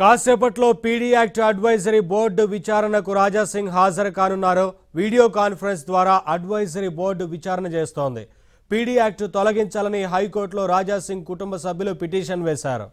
కాసేపట్లో PD act advisory board విచారణకు రాజాసింగ్ హాజరు కానున్నారు వీడియో కాన్ఫరెన్స్ ద్వారా అడ్వైజరీ బోర్డు విచారణ చేస్తోంది పీడీ యాక్ట్ తొలగించాలని హైకోర్టులో రాజాసింగ్ కుటుంబ సభ్యులు పిటిషన్ వేశారు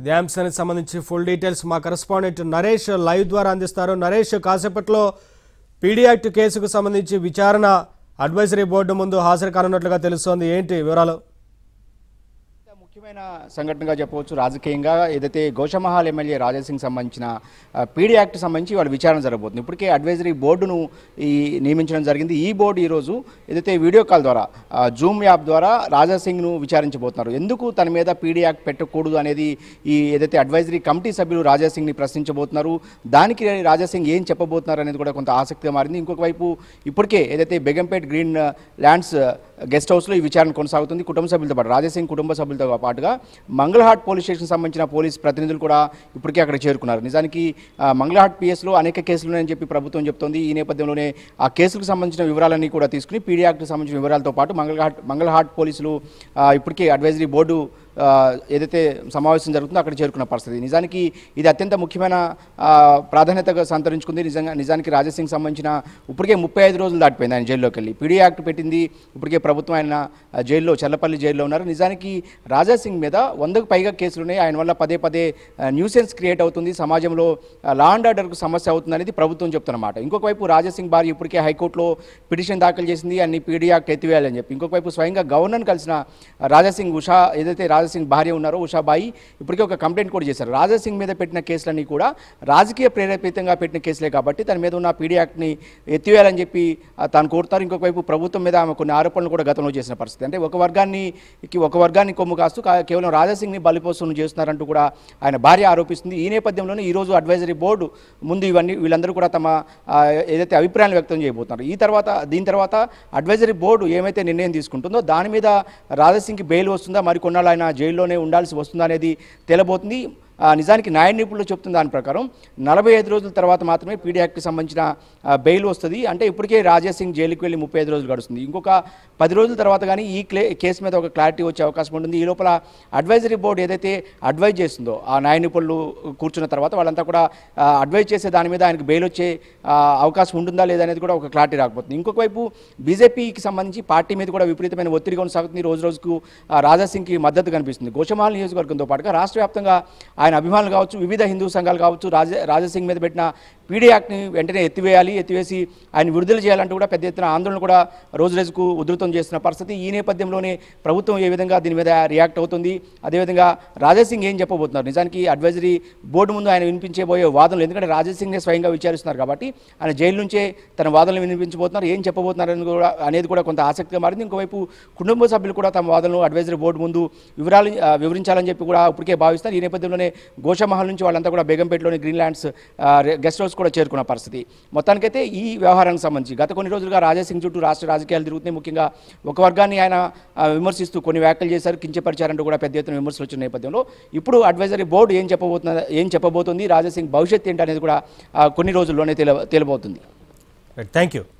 ఇది సంబంధించి ఫుల్ డీటెయిల్స్ మా కరస్పాండెంట్ నరేష్ లైవ్ ద్వారా అందిస్తారు నరేష్ కాసేపట్లో పీడీ యాక్ట్ కేసుకు సంబంధించి విచారణ అడ్వైజరీ బోర్డు ముందు హాజరు కానున్నట్లుగా తెలుస్తోంది ఏంటి వివరాలు ముఖ్యమైన సంఘటనగా చెప్పవచ్చు రాజకీయంగా ఏదైతే గోషమహాల్ ఎమ్మెల్యే రాజాసింగ్ సంబంధించిన పీడీ యాక్ట్ సంబంధించి వాళ్ళ విచారణ జరగబోతుంది ఇప్పటికే అడ్వైజరీ బోర్డును ఈ నియమించడం జరిగింది ఈ బోర్డు ఈరోజు ఏదైతే వీడియో కాల్ ద్వారా జూమ్ యాప్ ద్వారా రాజాసింగ్ను విచారించబోతున్నారు ఎందుకు తన మీద పీడీ యాక్ట్ పెట్టకూడదు అనేది ఈ ఏదైతే అడ్వైజరీ కమిటీ సభ్యులు రాజాసింగ్ని ప్రశ్నించబోతున్నారు దానికి రాజాసింగ్ ఏం చెప్పబోతున్నారు అనేది కూడా కొంత ఆసక్తిగా మారింది ఇంకొక వైపు ఇప్పటికే ఏదైతే బెగంపేట్ గ్రీన్ ల్యాండ్స్ గెస్ట్ హౌస్లో ఈ విచారణ కొనసాగుతుంది కుటుంబ సభ్యులతో పాటు రాజేసింగ్ కుటుంబ సభ్యులతో పాటుగా మంగళహాట్ పోలీస్ స్టేషన్ సంబంధించిన పోలీస్ ప్రతినిధులు కూడా ఇప్పటికే అక్కడ చేరుకున్నారు నిజానికి మంగళహాట్ పిఎస్లో అనేక కేసులు ఉన్నాయని చెప్పి ప్రభుత్వం చెప్తోంది ఈ నేపథ్యంలోనే ఆ కేసులకు సంబంధించిన వివరాలన్నీ కూడా తీసుకుని పీడీ సంబంధించిన వివరాలతో పాటు మంగళహాట్ మంగళహాట్ పోలీసులు ఇప్పటికే అడ్వైజరీ బోర్డు ఏదైతే సమావేశం జరుగుతుందో అక్కడ చేరుకున్న పరిస్థితి నిజానికి ఇది అత్యంత ముఖ్యమైన ప్రాధాన్యతగా సంతరించుకుంది నిజంగా నిజానికి రాజసింగ్ సంబంధించిన ఇప్పటికే ముప్పై ఐదు రోజులు దాటిపోయింది ఆయన జైల్లోకి వెళ్ళి పీడీ యాక్ట్ పెట్టింది ఇప్పటికే ప్రభుత్వం ఆయన జైల్లో చల్లపల్లి జైల్లో ఉన్నారు నిజానికి రాజాసింగ్ మీద వందకు పైగా కేసులు ఉన్నాయి ఆయన వల్ల పదే పదే న్యూసెన్స్ క్రియేట్ అవుతుంది సమాజంలో లా అండ్ ఆర్డర్కు సమస్య అవుతుంది అనేది ప్రభుత్వం చెప్తున్నమాట ఇంకొక వైపు రాజాసింగ్ భార్య ఇప్పటికే హైకోర్టులో పిటిషన్ దాఖలు చేసింది అన్ని పీడీ యాక్ట్ ఎత్తివేయాలని చెప్పి ఇంకొక వైపు స్వయంగా గవర్నర్ కలిసిన రాజాసింగ్ ఉషా ఏదైతే రాజ సింగ్ భార్య ఉన్నారో ఉషాబాయి ఇప్పటికే ఒక కంప్లైంట్ కూడా చేశారు రాజా సింగ్ మీద పెట్టిన కేసులన్నీ కూడా రాజకీయ ప్రేరేపితంగా పెట్టిన కేసులే కాబట్టి తన మీద ఉన్న పీడీ యాక్ట్ని ఎత్తివేయాలని చెప్పి తాను కోరుతారు ఇంకొక వైపు ప్రభుత్వం మీద ఆమె కొన్ని ఆరోపణలు కూడా గతంలో చేసిన పరిస్థితి అంటే ఒక వర్గానికి ఒక వర్గాన్ని కొమ్ము కాస్తూ కేవలం రాజాసింగ్ని బలిపోసం చేస్తున్నారంటూ కూడా ఆయన భార్య ఆరోపిస్తుంది ఈ నేపథ్యంలోనే ఈరోజు అడ్వైజరీ బోర్డు ముందు ఇవన్నీ వీళ్ళందరూ కూడా తమ ఏదైతే అభిప్రాయాలు వ్యక్తం చేయబోతున్నారు ఈ తర్వాత దీని తర్వాత అడ్వైజరీ బోర్డు ఏమైతే నిర్ణయం తీసుకుంటుందో దాని మీద రాజాసింగ్కి బెయిల్ వస్తుందా మరి కొన్నాళ్ళు ఆయన జైల్లోనే ఉండాల్సి వస్తుందనేది తెలబోతుంది నిజానికి న్యాయ నిపుణులు చెప్తున్న దాని ప్రకారం నలభై ఐదు రోజుల తర్వాత మాత్రమే పీడీ యాక్ట్కి సంబంధించిన బెయిల్ వస్తుంది అంటే ఇప్పటికే రాజేసింగ్ జైలుకి వెళ్ళి ముప్పై ఐదు రోజులు గడుస్తుంది ఇంకొక పది రోజుల తర్వాత కానీ ఈ క్లే కేసు మీద ఒక క్లారిటీ వచ్చే అవకాశం ఉంటుంది ఈ లోపల అడ్వైజరీ బోర్డు ఏదైతే అడ్వైజ్ చేస్తుందో ఆ న్యాయ నిపుణులు కూర్చున్న తర్వాత వాళ్ళంతా కూడా అడ్వైజ్ చేసే దాని మీద ఆయనకు బెయిల్ వచ్చే అవకాశం ఉంటుందా లేదనేది కూడా ఒక క్లారిటీ రాకపోతుంది ఇంకొక వైపు బీజేపీకి సంబంధించి పార్టీ మీద కూడా విపరీతమైన ఒత్తిడి కొనసాగుతుంది రోజు రోజుకు రాజాసింగ్కి మద్దతు కనిపిస్తుంది గోషమాల నియోజకవర్గంతో పాటుగా రాష్ట్ర వ్యాప్తంగా ఆయన అభిమానులు కావచ్చు వివిధ హిందూ సంఘాలు కావచ్చు రాజ రాజసింగ్ మీద పెట్టిన పీడీ యాక్ట్ని వెంటనే ఎత్తివేయాలి ఎత్తివేసి ఆయన విడుదల చేయాలంటూ కూడా పెద్ద ఎత్తున ఆందోళన కూడా రోజు రోజుకు ఉధృతం చేస్తున్న పరిస్థితి ఈ నేపథ్యంలోనే ప్రభుత్వం ఏ విధంగా దీని మీద రియాక్ట్ అవుతుంది అదేవిధంగా సింగ్ ఏం చెప్పబోతున్నారు నిజానికి అడ్వైజరీ బోర్డు ముందు ఆయన వినిపించబోయే వాదనలు ఎందుకంటే రాజాసింగ్నే స్వయంగా విచారిస్తున్నారు కాబట్టి ఆయన జైలు నుంచే తన వాదనలు వినిపించబోతున్నారు ఏం చెప్పబోతున్నారు అని కూడా అనేది కూడా కొంత ఆసక్తిగా మారింది ఇంకోవైపు కుటుంబ సభ్యులు కూడా తమ వాదనలు అడ్వైజరీ బోర్డు ముందు వివరాలు వివరించాలని చెప్పి కూడా ఇప్పటికే భావిస్తారు ఈ నేపథ్యంలోనే గోషామహల్ నుంచి వాళ్ళంతా కూడా బేగంపేటలోని గ్రీన్ ల్యాండ్స్ గెస్ట్ హౌస్ కూడా చేరుకున్న పరిస్థితి మొత్తానికైతే ఈ వ్యవహారానికి సంబంధించి గత కొన్ని రోజులుగా రాజాసింగ్ చుట్టూ రాష్ట్ర రాజకీయాలు తిరుగుతున్నాయి ముఖ్యంగా ఒక వర్గాన్ని ఆయన విమర్శిస్తూ కొన్ని వ్యాఖ్యలు చేశారు కించపరిచారంటూ కూడా పెద్ద ఎత్తున విమర్శలు వచ్చిన నేపథ్యంలో ఇప్పుడు అడ్వైజరీ బోర్డు ఏం చెప్పబోతున్న ఏం చెప్పబోతుంది రాజాసింగ్ భవిష్యత్ ఏంటనేది కూడా కొన్ని రోజుల్లోనే తెలియ తెలియబోతుంది థ్యాంక్ యూ